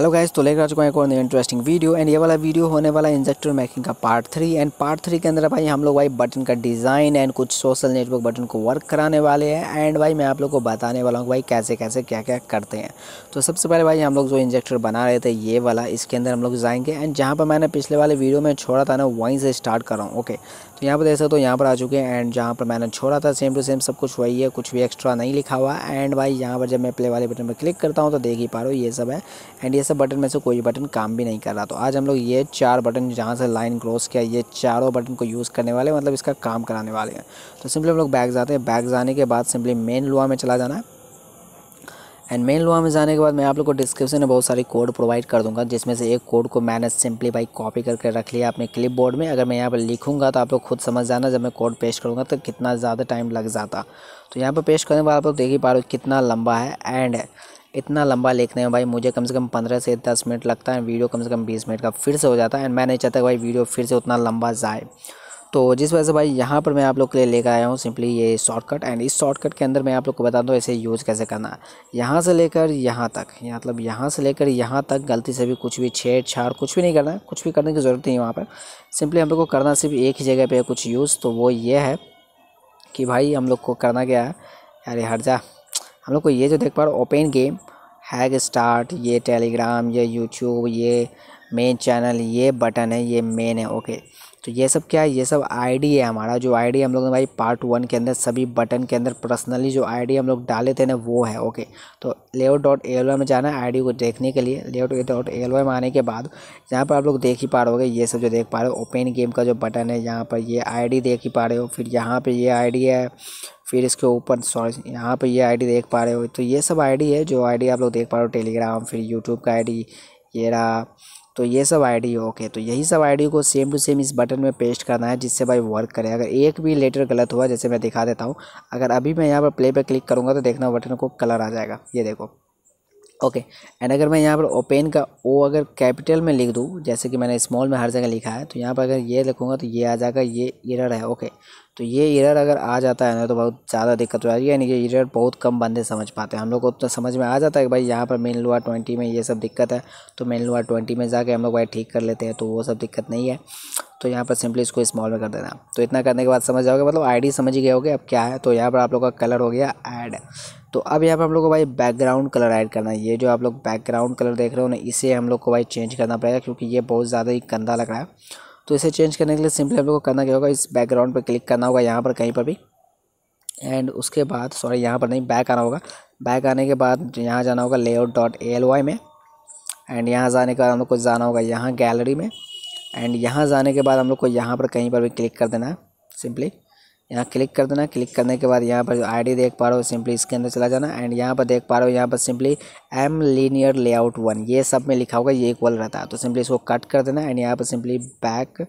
hello guys तो लेकर आ चुका है एक और इंटरेस्टिंग वीडियो एंड ये वाला वीडियो होने वाला इंजेक्टर मैकिंग का part three and part three के अंदर भाई हम लोग भाई बटन का डिज़ाइन एंड कुछ सोशल नेटवर्क बटन को वर्क कराने वाले हैं एंड भाई मैं आप लोग को बताने वाला हूँ भाई कैसे कैसे क्या क्या करते हैं तो सबसे पहले भाई हम लोग जो इंजेक्टर बना रहे थे ये वाला इसके अंदर हम लोग जाएंगे एंड जहाँ पर मैंने पिछले वाले वीडियो में छोड़ा था ना वहीं से स्टार्ट कर रहा हूँ ओके तो यहाँ पर देख सकते हो यहाँ पर आ चुके हैं एंड जहाँ पर मैंने छोड़ा था सेम टू सेम सब कुछ वही है कुछ भी एक्स्ट्रा नहीं लिखा हुआ एंड भाई यहाँ पर जब मैं प्ले वाले बटन पर क्लिक करता हूँ तो देख ही पा रहा हूँ ये सब है एंड ये से बटन में से कोई बटन काम भी नहीं कर रहा तो आज हम लोग ये चार बटन जहाँ से लाइन क्रॉस किया ये चारों बटन को यूज़ करने वाले मतलब इसका काम कराने वाले हैं तो सिंपली हम लोग बैग जाते हैं बैग जाने के बाद सिंपली मेन लुआ में चला जाना है एंड मेन लुआ में जाने के बाद मैं आप लोग को डिस्क्रिप्शन में बहुत सारी कोड प्रोवाइड कर दूंगा जिसमें से एक कोड को मैंने सिंपली भाई कॉपी करके रख लिया अपने क्लिप बोर्ड में अगर मैं यहाँ पर लिखूंगा तो आप लोग खुद समझ जाना जब मैं कोड पेश करूँगा तो कितना ज़्यादा टाइम लग जाता तो यहाँ पर पेश करने के बाद आप लोग देख ही पा रहे हो कितना लंबा है एंड इतना लंबा लिखने में भाई मुझे कम से कम पंद्रह से दस मिनट लगता है वीडियो कम से कम बीस मिनट का फिर से हो जाता है एंड मैं नहीं चाहता भाई वीडियो फिर से उतना लंबा जाए तो जिस वजह से भाई यहाँ पर मैं आप लोग के लिए लेकर आया हूँ सिंपली ये शॉर्टकट एंड इस शॉर्टकट के अंदर मैं आप लोग को बता दूँ इसे यूज़ कैसे करना है यहाँ से लेकर यहाँ तक मतलब यहाँ से लेकर यहाँ तक गलती से भी कुछ भी छेड़छाड़ कुछ भी नहीं करना है कुछ भी करने की ज़रूरत नहीं है वहाँ पर सिंपली हम लोग को करना सिर्फ एक ही जगह पर कुछ यूज़ तो वो ये है कि भाई हम लोग को करना क्या है अरे हर जा हम लोग को ये जो देख पा रहे ओपन गेम हैग स्टार्ट ये टेलीग्राम ये यूट्यूब ये मेन चैनल ये बटन है ये मेन है ओके तो ये सब क्या है ये सब आईडी है हमारा जो आईडी हम लोग ने भाई पार्ट वन के अंदर सभी बटन के अंदर पर्सनली जो आईडी हम लोग डाले थे ना वो है ओके तो लेआउट डॉट ए में जाना है आईडी को देखने के लिए लेआउट डॉट ए में आने के बाद यहाँ पर आप लोग देख ही पा रहे हो ये सब जो देख पा रहे हो ओपन गेम का जो बटन है यहाँ पर ये आई देख ही पा रहे हो फिर यहाँ पर ये आईडी है फिर इसके ऊपर सॉरी यहाँ पे ये आईडी देख पा रहे हो तो ये सब आईडी है जो आईडी आप लोग देख पा रहे हो टेलीग्राम फिर यूट्यूब का आईडी ये रहा तो ये सब आईडी ओके तो यही सब आईडी को सेम टू सेम इस बटन में पेस्ट करना है जिससे भाई वर्क करे अगर एक भी लेटर गलत हुआ जैसे मैं दिखा देता हूँ अगर अभी मैं यहाँ पर प्ले पर क्लिक करूँगा तो देखना बटन को कलर आ जाएगा ये देखो ओके एंड अगर मैं यहाँ पर ओपेन का ओ अगर कैपिटल में लिख दूँ जैसे कि मैंने स्मॉल में हर जगह लिखा है तो यहाँ पर अगर ये लिखूँगा तो ये आ जाएगा ये इरर है ओके तो ये इरर अगर आ जाता है ना तो बहुत ज़्यादा दिक्कत हो जाती है यानी कि इरर बहुत कम बंदे समझ पाते हैं हम लोग को तो समझ में आ जाता है कि भाई यहाँ पर मेन लुआ ट्वेंटी में ये सब दिक्कत है तो मेन लुआ ट्वेंटी में जाके हम लोग भाई ठीक कर लेते हैं तो वो सब दिक्कत नहीं है तो यहाँ पर सिंपली इसको स्मॉल में कर देना तो इतना करने के बाद समझ जाओगे मतलब आईडी समझ ही गए होगे अब क्या है तो यहाँ पर आप लोग का कलर हो गया ऐड तो अब यहाँ पर हम लोग को भाई बैकग्राउंड कलर ऐड करना है ये जो आप लोग बैकग्राउंड कलर देख रहे हो ना इसे हम लोग को भाई चेंज करना पड़ेगा क्योंकि ये बहुत ज़्यादा ही गंदा लग रहा है तो इसे चेंज करने के लिए सिंपली हम लोग को करना क्या होगा इस बैकग्राउंड पर क्लिक करना होगा यहाँ पर कहीं पर भी एंड उसके बाद सॉरी यहाँ पर नहीं बैक आना होगा बैक आने के बाद यहाँ जाना होगा layout dot A L Y में एंड यहाँ जाने के बाद हम लोग को जाना होगा यहाँ गैलरी में एंड यहाँ जाने के बाद हम लोग को यहाँ पर कहीं पर भी क्लिक कर देना है सिंपली यहाँ क्लिक कर देना क्लिक करने के बाद यहाँ पर जो आईडी देख पा रहे हो सिंपली इसके अंदर चला जाना एंड यहाँ पर देख पा रहे हो यहाँ पर simply M linear layout one ये सब में लिखा होगा ये इक्वल रहता है तो सिंपली इसको कट कर देना एंड यहाँ पर सिंपली बैक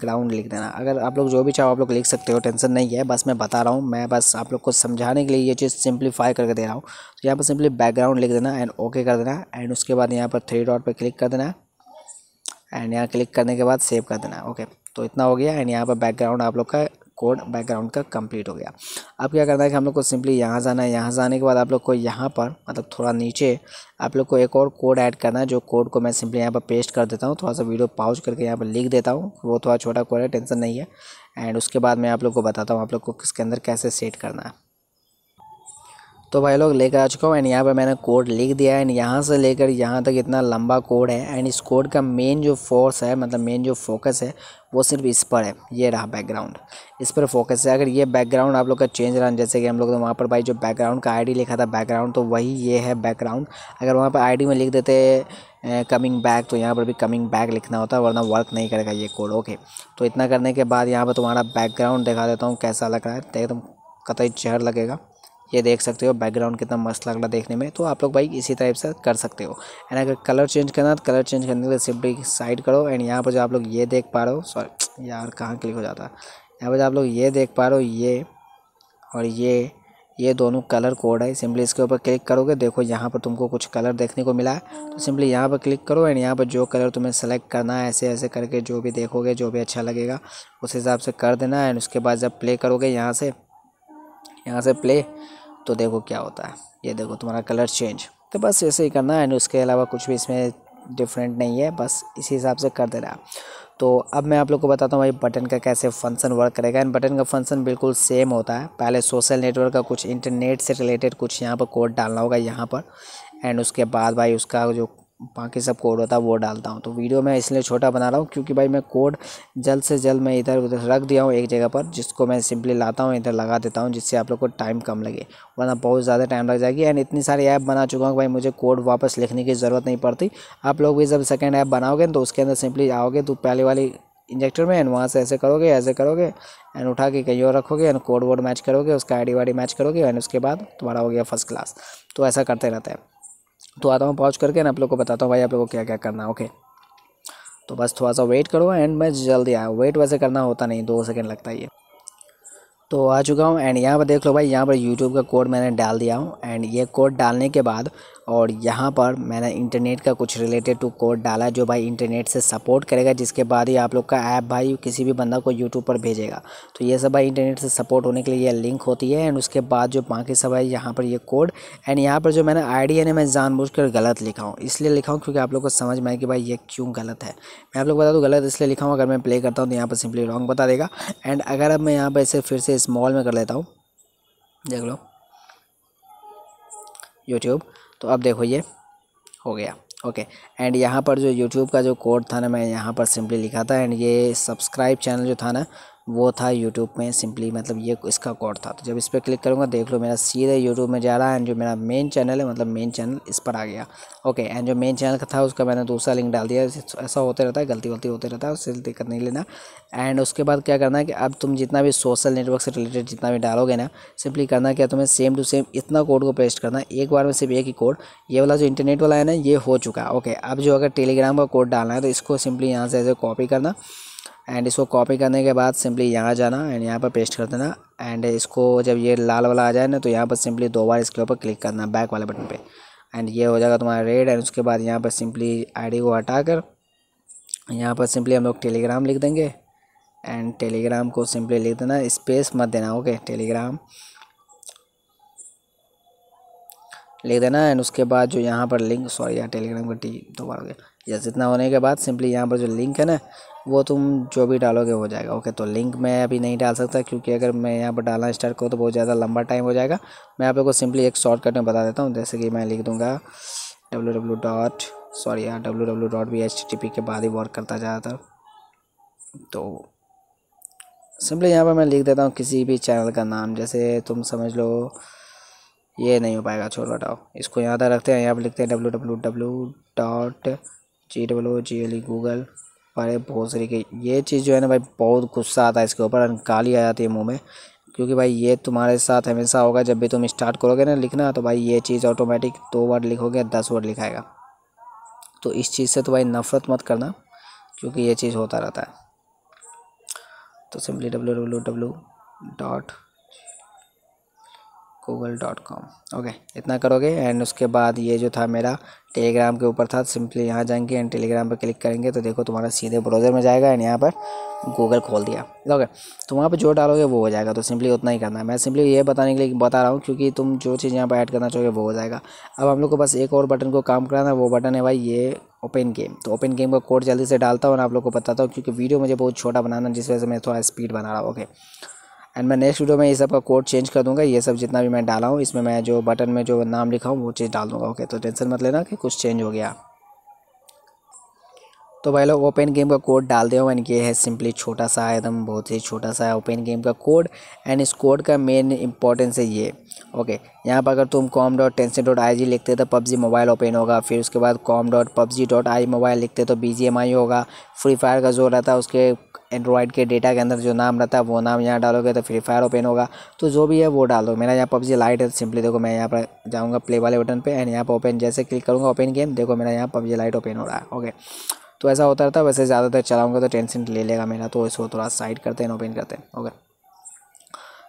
ग्राउंड लिख देना अगर आप लोग जो भी चाहो आप लोग लिख सकते हो टेंशन नहीं है बस मैं बता रहा हूँ मैं बस आप लोग को समझाने के लिए ये चीज़ सिंप्लीफाई करके दे रहा हूँ तो यहाँ पर सिंपली बैकग्राउंड लिख देना एंड ओके कर देना एंड उसके बाद यहाँ पर थ्री डॉट पर क्लिक कर देना एंड यहाँ क्लिक करने के बाद सेव कर देना ओके तो इतना हो गया एंड यहाँ पर बैकग्राउंड आप लोग का कोड बैकग्राउंड का कंप्लीट हो गया अब क्या करना है कि हम लोग को सिंपली यहाँ जाना है यहाँ जाने के बाद आप लोग को यहाँ पर मतलब थोड़ा नीचे आप लोग को एक और कोड ऐड करना है जो कोड को मैं सिंपली यहाँ पर पेस्ट कर देता हूँ थोड़ा सा वीडियो पाउज करके यहाँ पर लिख देता हूँ वो थोड़ा छोटा कोड है टेंशन नहीं है एंड उसके बाद मैं आप लोग को बताता हूँ आप लोग को किसके अंदर कैसे सेट करना है तो भाई लोग लेकर आ चुका हूँ एंड यहाँ पर मैंने कोड लिख दिया है एंड यहाँ से लेकर यहाँ तक इतना लंबा कोड है एंड इस कोड का मेन जो फोर्स है मतलब मेन जो फोकस है वो सिर्फ इस पर है ये रहा बैकग्राउंड इस पर फोकस है अगर ये बैकग्राउंड आप लोग का चेंज रहा जैसे कि हम लोग तो वहाँ पर भाई जो बैकग्राउंड का आई लिखा था बैकग्राउंड तो वही ये है बैकग्राउंड अगर वहाँ पर आई में लिख देते कमिंग बैक तो यहाँ पर भी कमिंग बैक लिखना होता है वरना वर्क नहीं करेगा ये कोड ओके तो इतना करने के बाद यहाँ पर तुम्हारा बैकग्राउंड दिखा देता हूँ कैसा लग रहा है एकदम कतई चेहर लगेगा ये देख सकते हो बैकग्राउंड कितना मस्त लग रहा है देखने में तो आप लोग भाई इसी टाइप से कर सकते हो एंड अगर कलर चेंज करना तो कलर चेंज करने के लिए सिंपली साइड करो एंड यहाँ पर जो आप लोग ये देख पा रहे हो सॉरी यार कहाँ क्लिक हो जाता है यहाँ पर जो आप लोग ये देख पा रहे हो ये और ये ये दोनों कलर कोड है सिंपली इसके ऊपर क्लिक करोगे देखो यहाँ पर तुमको कुछ कलर देखने को मिला है तो सिंपली यहाँ पर क्लिक करो एंड यहाँ पर जो कलर तुम्हें सेलेक्ट करना है ऐसे ऐसे करके जो भी देखोगे जो भी अच्छा लगेगा उस हिसाब से कर देना एंड उसके बाद जब प्ले करोगे यहाँ से यहाँ से प्ले तो देखो क्या होता है ये देखो तुम्हारा कलर चेंज तो बस ऐसे ही करना है एंड उसके अलावा कुछ भी इसमें डिफरेंट नहीं है बस इसी हिसाब से कर दे रहा तो अब मैं आप लोग को बताता हूँ भाई बटन का कैसे फंक्शन वर्क करेगा एंड बटन का फंक्शन बिल्कुल सेम होता है पहले सोशल नेटवर्क का कुछ इंटरनेट से रिलेटेड कुछ यहाँ पर कोड डालना होगा यहाँ पर एंड उसके बाद भाई उसका जो बाकी सब कोड होता है वो डालता हूँ तो वीडियो मैं इसलिए छोटा बना रहा हूँ क्योंकि भाई मैं कोड जल्द से जल्द मैं इधर उधर रख दिया हूँ एक जगह पर जिसको मैं सिंपली लाता हूँ इधर लगा देता हूँ जिससे आप लोग को टाइम कम लगे वरना बहुत ज़्यादा टाइम लग जाएगी एंड इतनी सारी ऐप बना चुका हूँ भाई मुझे कोड वापस लिखने की ज़रूरत नहीं पड़ती आप लोग भी जब सेकेंड ऐप बनाओगे तो उसके अंदर सिंपली आओगे तो पहले वाली इंजेक्टर में एंड वहाँ से ऐसे करोगे ऐसे करोगे एंड उठा के कहीं और रखोगे एंड कोड वोड मैच करोगे उसका आईडी वाईडी मैच करोगे एंड उसके बाद तुम्हारा हो गया फर्स्ट क्लास तो ऐसा करते रहते हैं तो आता हूँ पहुँच करके ना आप लोग को बताता हूँ भाई आप लोग को क्या क्या करना है ओके तो बस थोड़ा सा वेट करो एंड मैं जल्दी आया वेट वैसे करना होता नहीं दो सेकेंड लगता है ये तो आ चुका हूँ एंड यहाँ पर देख लो भाई यहाँ पर यूट्यूब का कोड मैंने डाल दिया हूँ एंड ये कोड डालने के बाद और यहाँ पर मैंने इंटरनेट का कुछ रिलेटेड टू कोड डाला जो भाई इंटरनेट से सपोर्ट करेगा जिसके बाद ही आप लोग का ऐप भाई किसी भी बंदा को यूट्यूब पर भेजेगा तो ये सब भाई इंटरनेट से सपोर्ट होने के लिए यह लिंक होती है एंड उसके बाद जो बाकी सब है यहाँ पर ये कोड एंड यहाँ पर जो मैंने आईडी है ना मैं जानबूझकर गलत लिखा हूँ इसलिए लिखा हूँ क्योंकि आप लोग को समझ में आए कि भाई ये क्यों गलत है मैं आप लोग बता दूँ गलत इसलिए लिखा हूँ अगर मैं प्ले करता हूँ तो यहाँ पर सिंपली रॉन्ग बता देगा एंड अगर अब मैं यहाँ पर इसे फिर से स्मॉल में कर लेता हूँ देख लो यूट्यूब तो अब देखो ये हो गया ओके एंड यहाँ पर जो यूट्यूब का जो कोड था ना मैं यहाँ पर सिंपली लिखा था एंड ये सब्सक्राइब चैनल जो था ना वो था यूट्यूब में सिंपली मतलब ये इसका कोड था तो जब इस पर क्लिक करूँगा देख लो मेरा सीधे यूट्यूब में जा रहा है एंड जो मेरा मेन चैनल है मतलब मेन चैनल इस पर आ गया ओके एंड जो मेन चैनल का था उसका मैंने दूसरा लिंक डाल दिया ऐसा होते रहता है गलती वलती होते रहता है उससे दिक्कत नहीं लेना एंड उसके बाद क्या करना है कि अब तुम जितना भी सोशल नेटवर्क से रिलेटेड जितना भी डालोगे ना सिंपली करना क्या तुम्हें सेम टू सेम इतना कोड को पेस्ट करना एक बार में सिर्फ एक ही कोड ये वाला जो इंटरनेट वाला है ना ये हो चुका है ओके अब जो अगर टेलीग्राम का कोड डालना है तो इसको सिंपली यहाँ से ऐसे कॉपी करना एंड इसको कॉपी करने के बाद सिंपली यहाँ जाना एंड यहाँ पर पेस्ट कर देना एंड इसको जब ये लाल वाला आ जाए ना तो यहाँ पर सिंपली दो बार इसके ऊपर क्लिक करना बैक वाले बटन पे एंड ये हो जाएगा तुम्हारा रेड एंड उसके बाद यहाँ पर सिंपली आईडी को हटाकर यहाँ पर सिंपली हम लोग टेलीग्राम लिख देंगे एंड टेलीग्राम को सिंपली लिख देना स्पेस मत देना ओके टेलीग्राम लिख देना एंड उसके बाद जो यहाँ पर लिंक सॉरी यहाँ टेलीग्राम का टी दोबारा हो गया यस इतना होने के बाद सिंपली यहाँ पर जो लिंक है ना वो तुम जो भी डालोगे हो जाएगा ओके तो लिंक मैं अभी नहीं डाल सकता क्योंकि अगर मैं यहाँ पर डालना स्टार्ट करूँ तो बहुत ज़्यादा लंबा टाइम हो जाएगा मैं आप लोग को सिंपली एक शॉर्टकट में बता देता हूँ जैसे कि मैं लिख दूँगा डब्ल्यू डब्ल्यू डॉट सॉरी यहाँ W W dot B H T P के बाद ही वर्क करता ज़्यादातर तो सिंपली यहाँ पर मैं लिख देता हूँ किसी भी चैनल का नाम जैसे तुम समझ लो ये नहीं हो पाएगा छोड़ हटाओ इसको यहाँ तक रखते हैं यहाँ पर लिखते हैं W W W dot G W G L Google अरे बहुत सारी ये चीज़ जो है ना भाई बहुत गुस्सा आता है इसके ऊपर काली आ जाती है मुँह में क्योंकि भाई ये तुम्हारे साथ हमेशा होगा जब भी तुम स्टार्ट करोगे ना लिखना तो भाई ये चीज़ ऑटोमेटिक दो वर्ड लिखोगे दस वर्ड लिखाएगा तो इस चीज़ से तो भाई नफ़रत मत करना क्योंकि ये चीज़ होता रहता है तो simply W W W dot Google dot com okay इतना करोगे एंड उसके बाद ये जो था मेरा टेलीग्राम के ऊपर था सिंपली यहाँ जाएंगे एंड टेलीग्राम पर क्लिक करेंगे तो देखो तुम्हारा सीधे ब्राउज़र में जाएगा एंड यहाँ पर गूगल खोल दिया ओके तो वहाँ पर जो डालोगे वो हो जाएगा तो सिंपली उतना ही करना है मैं सिंपली ये बताने के लिए बता रहा हूँ क्योंकि तुम जो चीज़ यहाँ पर ऐड करना चाहोगे वो हो जाएगा अब हम लोग को बस एक और बटन को काम कराना है वो बटन है भाई ये ओपन गेम तो ओपन गेम का कोड जल्दी से डालता हूँ और आप लोग को बताता हूँ क्योंकि वीडियो मुझे बहुत छोटा बनाना जिस वजह से मैं थोड़ा स्पीड बना रहा हूँ ओके एंड मैं नेक्स्ट वीडियो में ये सब का कोड चेंज कर दूंगा ये सब जितना भी मैं डाला हूँ इसमें मैं जो बटन में जो नाम लिखा हूँ वो चीज़ डाल दूंगा ओके तो टेंशन मत लेना कि कुछ चेंज हो गया तो भाई लोग ओपन गेम का कोड डाल दिया एंड ये है सिंपली छोटा सा एकदम बहुत ही छोटा सा है ओपन गेम का कोड एंड इस कोड का मेन इंपॉर्टेंस है ये ओके यहाँ पर अगर तुम com dot tencent dot I G लिखते तो पबजी मोबाइल ओपन होगा फिर उसके बाद com dot PUBG dot I mobile लिखते तो बी जी एम आई होगा फ्री फायर का जो रहता है उसके एंड्रॉयड के डेटा के अंदर जो नाम रहता है वो नाम यहाँ डालोगे तो फ्री फायर ओपन होगा तो जो भी है वो डालो मेरा यहाँ पबजी लाइट है तो सिंपली देखो मैं यहाँ पर जाऊँगा प्ले वाले बटन पे एंड यहाँ पर ओपन जैसे क्लिक करूँगा ओपन गेम देखो मेरा यहाँ पबजी लाइट ओपन हो रहा है ओके तो ऐसा होता रहता है वैसे ज़्यादातर चलाऊँगा तो टेंशन ले लेगा मेरा तो इसको थोड़ा साइड करते हैं ओपन करते हैं ओके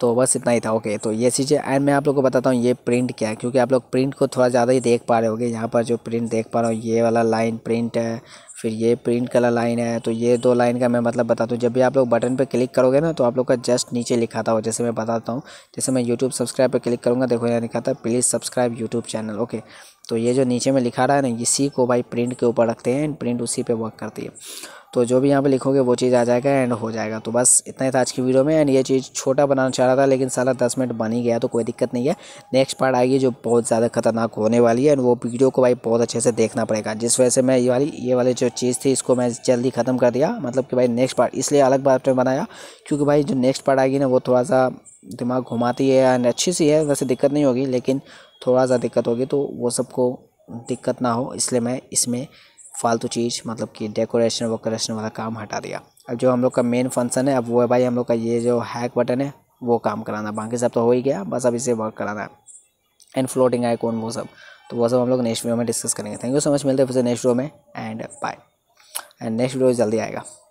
तो बस इतना ही था ओके तो ये चीज़ें एंड मैं आप लोग को बताता हूँ ये प्रिंट क्या है क्योंकि आप लोग प्रिंट को थोड़ा ज़्यादा ही देख पा रहे होगे यहाँ पर जो प्रिंट देख पा रहा हूँ ये वाला लाइन प्रिंट है फिर ये प्रिंट कलर लाइन है तो ये दो लाइन का मैं मतलब बताता हूँ जब भी आप लोग बटन पर क्लिक करोगे ना तो आप लोग का जस्ट नीचे लिखाता हो जैसे मैं बताता हूँ जैसे मैं यूट्यूब सब्सक्राइब पर क्लिक करूँगा देखो यहाँ लिखा था please subscribe YouTube channel okay तो ये जो नीचे में लिखा रहा है ना इसी को भाई प्रिंट के ऊपर रखते हैं एंड प्रिंट उसी पर वर्क करती है तो जो भी यहाँ पे लिखोगे वो चीज़ आ जाएगा एंड हो जाएगा तो बस इतना ही था आज की वीडियो में एंड ये चीज़ छोटा बनाना चाह रहा था लेकिन साला दस मिनट बन ही गया तो कोई दिक्कत नहीं है नेक्स्ट पार्ट आएगी जो बहुत ज़्यादा खतरनाक होने वाली है एंड वो वीडियो को भाई बहुत अच्छे से देखना पड़ेगा जिस वजह से मैं ये वाली ये वाली जो चीज़ थी इसको मैं जल्दी ख़त्म कर दिया मतलब कि भाई नेक्स्ट पार्ट इसलिए अलग बात में बनाया क्योंकि भाई जो नेक्स्ट पार्ट आएगी ना वो थोड़ा सा दिमाग घुमाती है एंड अच्छी सी है वैसे दिक्कत नहीं होगी लेकिन थोड़ा सा दिक्कत होगी तो वो सबको दिक्कत ना हो इसलिए मैं इसमें फालतू चीज़ मतलब कि डेकोरेशन वेकोरेशन वाला काम हटा दिया अब जो हम लोग का मेन फंक्शन है अब वो है भाई हम लोग का ये जो हैक बटन है वो काम कराना बाकी सब तो हो ही गया बस अब इसे वर्क कराना है एंड फ्लोटिंग आइकॉन वो सब तो वो सब हम लोग नेक्स्ट वीडियो में डिस्कस करेंगे थैंक यू सो मच मिलते हैं फिर से नेक्स्ट वीडियो में and bye and next video जल्दी आएगा